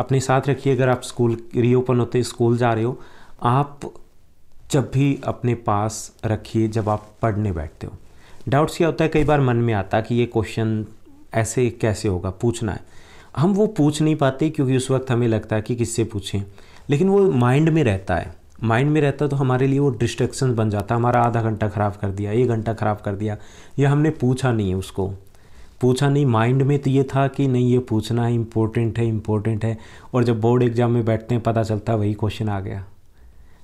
अपने साथ रखिए अगर आप स्कूल रीओपन होते स्कूल जा रहे हो आप जब भी अपने पास रखिए जब आप पढ़ने बैठते हो डाउट्स क्या होता है कई बार मन में आता कि ये क्वेश्चन ऐसे कैसे होगा पूछना है हम वो पूछ नहीं पाते क्योंकि उस वक्त हमें लगता है कि किससे पूछें लेकिन वो माइंड में रहता है माइंड में रहता तो हमारे लिए वो डिस्ट्रेक्शन बन जाता है हमारा आधा घंटा ख़राब कर दिया एक घंटा ख़राब कर दिया या हमने पूछा नहीं है उसको पूछा नहीं माइंड में तो ये था कि नहीं ये पूछना है इम्पोर्टेंट है इम्पोर्टेंट है और जब बोर्ड एग्ज़ाम में बैठते हैं पता चलता है वही क्वेश्चन आ गया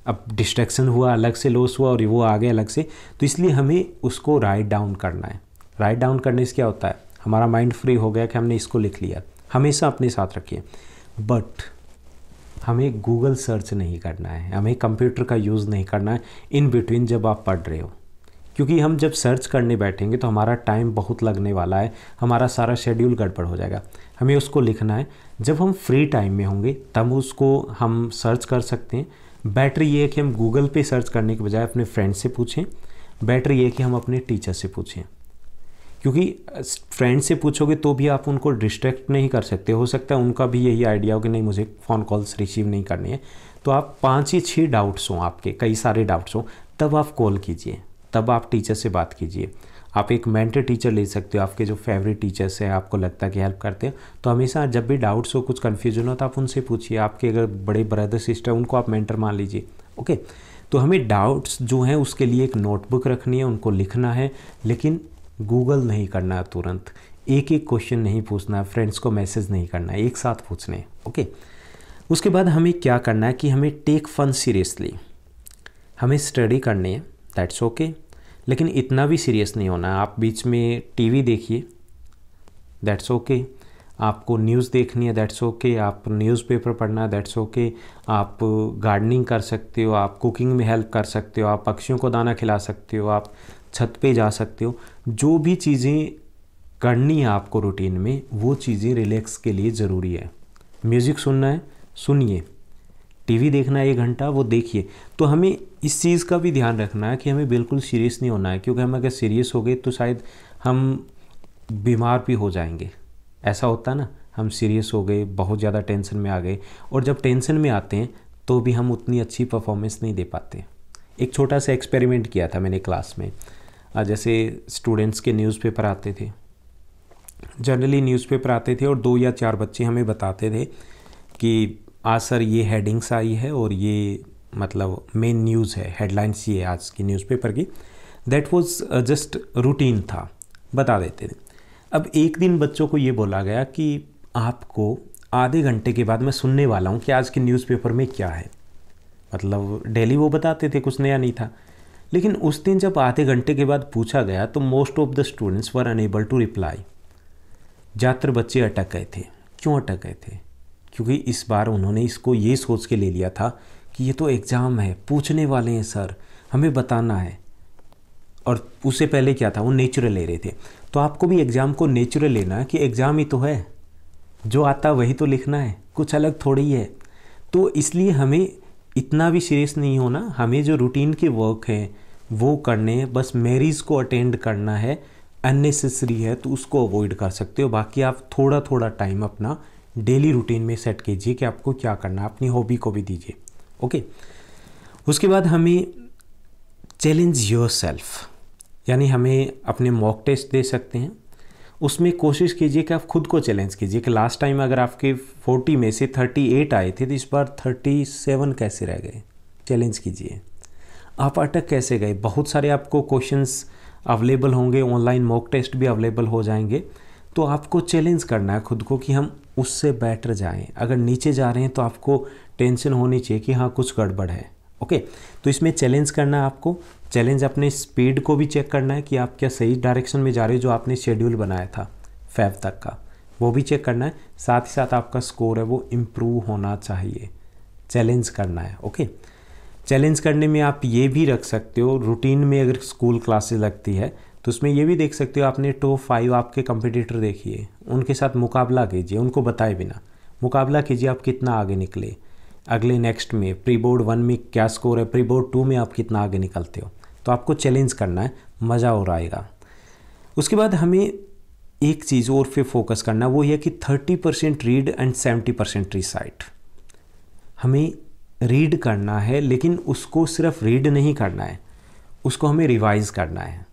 अब डिस्ट्रैक्शन हुआ अलग से लॉस हुआ और वो आ गया अलग से तो इसलिए हमें उसको राइट डाउन करना है राइट डाउन करने से क्या होता है हमारा माइंड फ्री हो गया कि हमने इसको लिख लिया हमेशा अपने साथ रखिए बट हमें गूगल सर्च नहीं करना है हमें कंप्यूटर का यूज़ नहीं करना है इन बिटवीन जब आप पढ़ रहे हो क्योंकि हम जब सर्च करने बैठेंगे तो हमारा टाइम बहुत लगने वाला है हमारा सारा शेड्यूल गड़बड़ हो जाएगा हमें उसको लिखना है जब हम फ्री टाइम में होंगे तब उसको हम सर्च कर सकते हैं बैटरी ये है कि हम गूगल पे सर्च करने के बजाय अपने फ्रेंड से पूछें बैटरी ये कि हम अपने टीचर से पूछें क्योंकि फ्रेंड से पूछोगे तो भी आप उनको डिस्ट्रैक्ट नहीं कर सकते हो सकता है उनका भी यही आइडिया हो कि नहीं मुझे फ़ोन कॉल्स रिसीव नहीं करनी है तो आप पाँच या छः डाउट्स हों आपके कई सारे डाउट्स हों तब आप कॉल कीजिए तब आप टीचर से बात कीजिए आप एक मेंटर टीचर ले सकते हो आपके जो फेवरेट टीचर्स हैं आपको लगता है कि हेल्प करते हैं तो हमेशा जब भी डाउट्स हो कुछ कन्फ्यूजन हो तो आप उनसे पूछिए आपके अगर बड़े ब्रदर सिस्टर उनको आप मेंटर मान लीजिए ओके तो हमें डाउट्स जो हैं उसके लिए एक नोटबुक रखनी है उनको लिखना है लेकिन गूगल नहीं करना तुरंत एक एक क्वेश्चन नहीं पूछना फ्रेंड्स को मैसेज नहीं करना एक साथ पूछने ओके उसके बाद हमें क्या करना है कि हमें टेक फन सीरियसली हमें स्टडी करनी है दैट्स ओके okay. लेकिन इतना भी सीरियस नहीं होना आप बीच में टीवी देखिए दैट्स ओके आपको न्यूज़ देखनी है दैट्स ओके आप न्यूज़पेपर पढ़ना है दैट्स ओके आप गार्डनिंग कर सकते हो आप कुकिंग में हेल्प कर सकते हो आप पक्षियों को दाना खिला सकते हो आप छत पे जा सकते हो जो भी चीज़ें करनी है आपको रूटीन में वो चीज़ें रिलैक्स के लिए ज़रूरी है म्यूज़िक सुनना है सुनिए टीवी देखना है एक घंटा वो देखिए तो हमें इस चीज़ का भी ध्यान रखना है कि हमें बिल्कुल सीरियस नहीं होना है क्योंकि हम अगर सीरियस हो गए तो शायद हम बीमार भी हो जाएंगे ऐसा होता ना हम सीरियस हो गए बहुत ज़्यादा टेंशन में आ गए और जब टेंशन में आते हैं तो भी हम उतनी अच्छी परफॉर्मेंस नहीं दे पाते एक छोटा सा एक्सपेरिमेंट किया था मैंने क्लास में जैसे स्टूडेंट्स के न्यूज़पेपर आते थे जनरली न्यूज़पेपर आते थे और दो या चार बच्चे हमें बताते थे कि आज सर ये हेडिंग्स आई है और ये मतलब मेन न्यूज़ है हेडलाइंस ये आज की न्यूज़पेपर की दैट वॉज जस्ट रूटीन था बता देते थे अब एक दिन बच्चों को ये बोला गया कि आपको आधे घंटे के बाद मैं सुनने वाला हूँ कि आज के न्यूज़पेपर में क्या है मतलब डेली वो बताते थे कुछ नया नहीं था लेकिन उस दिन जब आधे घंटे के बाद पूछा गया तो most of the students were unable to reply ज़्यादातर बच्चे अटक गए थे क्यों अटक गए थे क्योंकि इस बार उन्होंने इसको ये सोच के ले लिया था कि ये तो एग्ज़ाम है पूछने वाले हैं सर हमें बताना है और उससे पहले क्या था वो नेचुरल ले रहे थे तो आपको भी एग्ज़ाम को नेचुरल लेना है कि एग्ज़ाम ही तो है जो आता वही तो लिखना है कुछ अलग थोड़ी है तो इसलिए हमें इतना भी सीरियस नहीं होना हमें जो रूटीन के वर्क हैं वो करने हैं बस मैरिज को अटेंड करना है अननेसेसरी है तो उसको अवॉइड कर सकते हो बाकी आप थोड़ा थोड़ा टाइम अपना डेली रूटीन में सेट कीजिए कि आपको क्या करना है अपनी हॉबी को भी दीजिए ओके उसके बाद हमें चैलेंज योर सेल्फ यानी हमें अपने मॉक टेस्ट दे सकते हैं उसमें कोशिश कीजिए कि आप खुद को चैलेंज कीजिए कि लास्ट टाइम अगर आपके 40 में से 38 आए थे तो इस बार 37 कैसे रह गए चैलेंज कीजिए आप अटक कैसे गए बहुत सारे आपको क्वेश्चंस अवेलेबल होंगे ऑनलाइन मॉक टेस्ट भी अवेलेबल हो जाएंगे तो आपको चैलेंज करना है खुद को कि हम उससे बेटर जाएं अगर नीचे जा रहे हैं तो आपको टेंशन होनी चाहिए कि हाँ कुछ गड़बड़ है ओके तो इसमें चैलेंज करना है आपको चैलेंज अपने स्पीड को भी चेक करना है कि आप क्या सही डायरेक्शन में जा रहे हो जो आपने शेड्यूल बनाया था फैब तक का वो भी चेक करना है साथ ही साथ आपका स्कोर है वो इम्प्रूव होना चाहिए चैलेंज करना है ओके चैलेंज करने में आप ये भी रख सकते हो रूटीन में अगर स्कूल क्लासेस लगती है तो उसमें ये भी देख सकते हो आपने टॉप फाइव आपके कंपटीटर देखिए उनके साथ मुकाबला कीजिए उनको बताए बिना मुकाबला कीजिए आप कितना आगे निकले अगले नेक्स्ट में प्री बोर्ड वन में क्या स्कोर है प्री बोर्ड टू में आप कितना आगे निकलते हो तो आपको चैलेंज करना है मज़ा और आएगा उसके बाद हमें एक चीज़ और फिर फोकस करना वो ये कि 30 percent read and 70 percent recite हमें रीड करना है लेकिन उसको सिर्फ रीड नहीं करना है उसको हमें रिवाइज़ करना है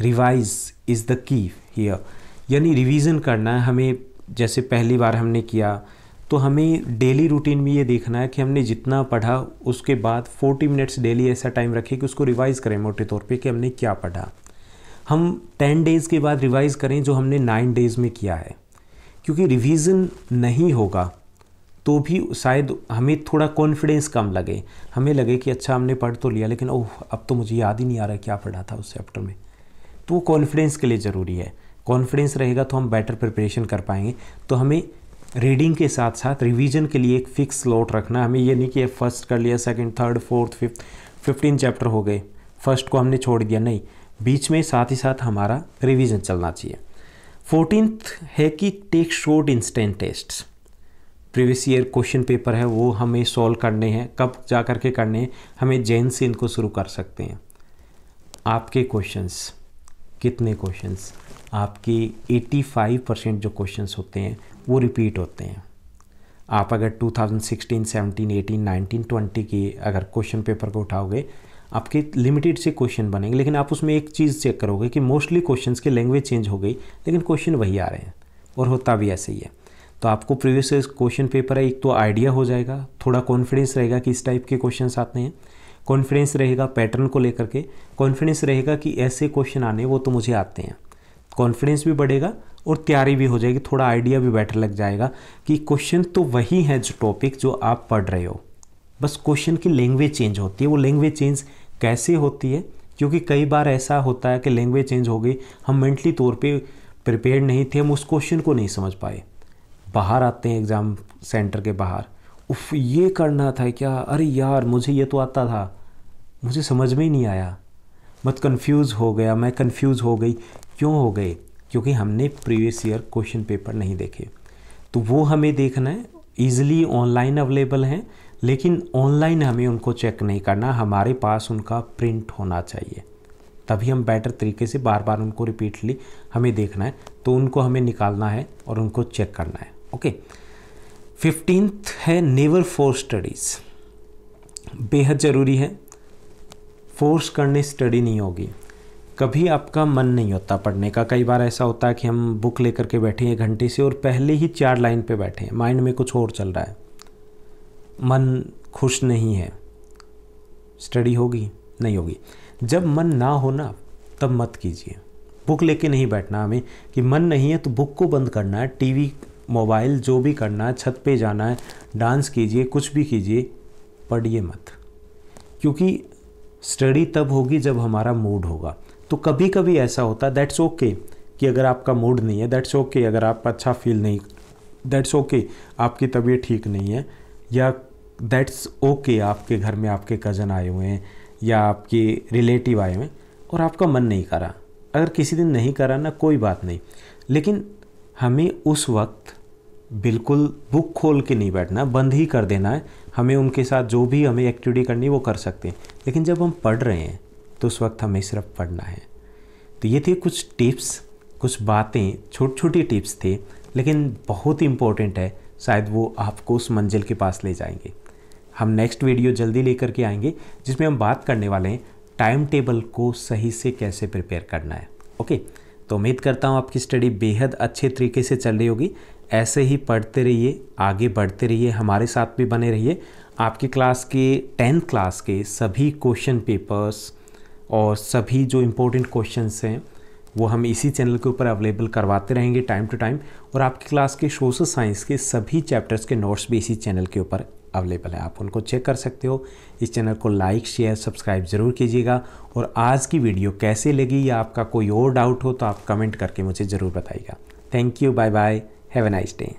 revise is the key here यानी रिवीजन करना है हमें जैसे पहली बार हमने किया तो हमें डेली रूटीन में ये देखना है कि हमने जितना पढ़ा उसके बाद 40 मिनट्स डेली ऐसा टाइम रखें कि उसको रिवाइज़ करें मोटे तौर पे कि हमने क्या पढ़ा हम 10 डेज़ के बाद रिवाइज़ करें जो हमने 9 डेज़ में किया है क्योंकि रिवीजन नहीं होगा तो भी शायद हमें थोड़ा कॉन्फिडेंस कम लगे हमें लगे कि अच्छा हमने पढ़ तो लिया लेकिन ओह अब तो मुझे याद ही नहीं आ रहा क्या पढ़ा था उस चैप्टर में तो वो कॉन्फिडेंस के लिए ज़रूरी है कॉन्फिडेंस रहेगा तो हम बेटर प्रिपरेशन कर पाएंगे तो हमें रीडिंग के साथ साथ रिवीजन के लिए एक फिक्स लोट रखना हमें ये नहीं कि फर्स्ट कर लिया second third fourth fifth fifteen chapter हो गए फर्स्ट को हमने छोड़ दिया नहीं बीच में साथ ही साथ हमारा रिवीजन चलना चाहिए फोर्टीनथ है कि take short instant test previous year question paper है वो हमें सॉल्व करने हैं कब जा कर के करने हैं हमें जैन से इनको शुरू कर सकते हैं आपके क्वेश्चंस कितने क्वेश्चंस आपके 85 परसेंट जो क्वेश्चंस होते हैं वो रिपीट होते हैं आप अगर 2016, 17, 18, 19, 20 के अगर क्वेश्चन पेपर को उठाओगे आपके लिमिटेड से क्वेश्चन बनेंगे लेकिन आप उसमें एक चीज़ चेक करोगे कि मोस्टली क्वेश्चन की लैंग्वेज चेंज हो गई लेकिन क्वेश्चन वही आ रहे हैं और होता भी ऐसे ही है तो आपको प्रीवियस क्वेश्चन पेपर है एक तो आइडिया हो जाएगा थोड़ा कॉन्फिडेंस रहेगा कि इस टाइप के क्वेश्चन आते हैं कॉन्फिडेंस रहेगा पैटर्न को लेकर के कॉन्फिडेंस रहेगा कि ऐसे क्वेश्चन आने वो तो मुझे आते हैं कॉन्फिडेंस भी बढ़ेगा और तैयारी भी हो जाएगी थोड़ा आइडिया भी बेटर लग जाएगा कि क्वेश्चन तो वही है जो टॉपिक जो आप पढ़ रहे हो बस क्वेश्चन की लैंग्वेज चेंज होती है वो लैंग्वेज चेंज कैसे होती है क्योंकि कई बार ऐसा होता है कि लैंग्वेज चेंज हो गई हम मेंटली तौर पे प्रिपेयर नहीं थे हम उस क्वेश्चन को नहीं समझ पाए बाहर आते हैं एग्ज़ाम सेंटर के बाहर उफ ये करना था क्या अरे यार मुझे ये तो आता था मुझे समझ में ही नहीं आया मत कंफ्यूज हो गया मैं कंफ्यूज हो गई क्यों हो गए क्योंकि हमने प्रीवियस ईयर क्वेश्चन पेपर नहीं देखे तो वो हमें देखना है ईजिली ऑनलाइन अवेलेबल हैं लेकिन ऑनलाइन हमें उनको चेक नहीं करना हमारे पास उनका प्रिंट होना चाहिए तभी हम बेटर तरीके से बार बार उनको रिपीटली हमें देखना है तो उनको हमें निकालना है और उनको चेक करना है ओके फिफ्टींथ है नेवर फॉर स्टडीज़ बेहद ज़रूरी है फोर्स करने स्टडी नहीं होगी कभी आपका मन नहीं होता पढ़ने का कई बार ऐसा होता है कि हम बुक लेकर के बैठे हैं घंटे से और पहले ही चार लाइन पे बैठे हैं माइंड में कुछ और चल रहा है मन खुश नहीं है स्टडी होगी नहीं होगी जब मन ना हो ना तब मत कीजिए बुक लेके नहीं बैठना हमें कि मन नहीं है तो बुक को बंद करना है टीवी मोबाइल जो भी करना है छत पे जाना है डांस कीजिए कुछ भी कीजिए पढ़िए मत क्योंकि स्टडी तब होगी जब हमारा मूड होगा तो कभी कभी ऐसा होता है दैट्स ओके कि अगर आपका मूड नहीं है दैट्स ओके अगर आप अच्छा फील नहीं दैट्स ओके okay, आपकी तबीयत ठीक नहीं है या दैट्स ओके okay, आपके घर में आपके कज़न आए हुए हैं या आपके रिलेटिव आए हुए हैं और आपका मन नहीं करा अगर किसी दिन नहीं करा ना कोई बात नहीं लेकिन हमें उस वक्त बिल्कुल बुक खोल के नहीं बैठना बंद ही कर देना है हमें उनके साथ जो भी हमें एक्टिविटी करनी वो कर सकते हैं लेकिन जब हम पढ़ रहे हैं तो उस वक्त हमें सिर्फ पढ़ना है तो ये थे कुछ टिप्स कुछ बातें छोटी छोटी टिप्स थे लेकिन बहुत ही इम्पोर्टेंट है शायद वो आपको उस मंजिल के पास ले जाएंगे हम नेक्स्ट वीडियो जल्दी लेकर के आएंगे जिसमें हम बात करने वाले हैं टाइम टेबल को सही से कैसे प्रिपेयर करना है ओके तो उम्मीद करता हूँ आपकी स्टडी बेहद अच्छे तरीके से चल रही होगी ऐसे ही पढ़ते रहिए आगे बढ़ते रहिए हमारे साथ भी बने रहिए आपकी क्लास के टेंथ क्लास के सभी क्वेश्चन पेपर्स और सभी जो इम्पोर्टेंट क्वेश्चन हैं वो हम इसी चैनल के ऊपर अवेलेबल करवाते रहेंगे टाइम टू टाइम और आपकी क्लास के सोशल साइंस के सभी चैप्टर्स के नोट्स भी इसी चैनल के ऊपर अवेलेबल है आप उनको चेक कर सकते हो इस चैनल को लाइक शेयर सब्सक्राइब ज़रूर कीजिएगा और आज की वीडियो कैसे लगी या आपका कोई और डाउट हो तो आप कमेंट करके मुझे ज़रूर बताइएगा thank you bye bye Have a nice day.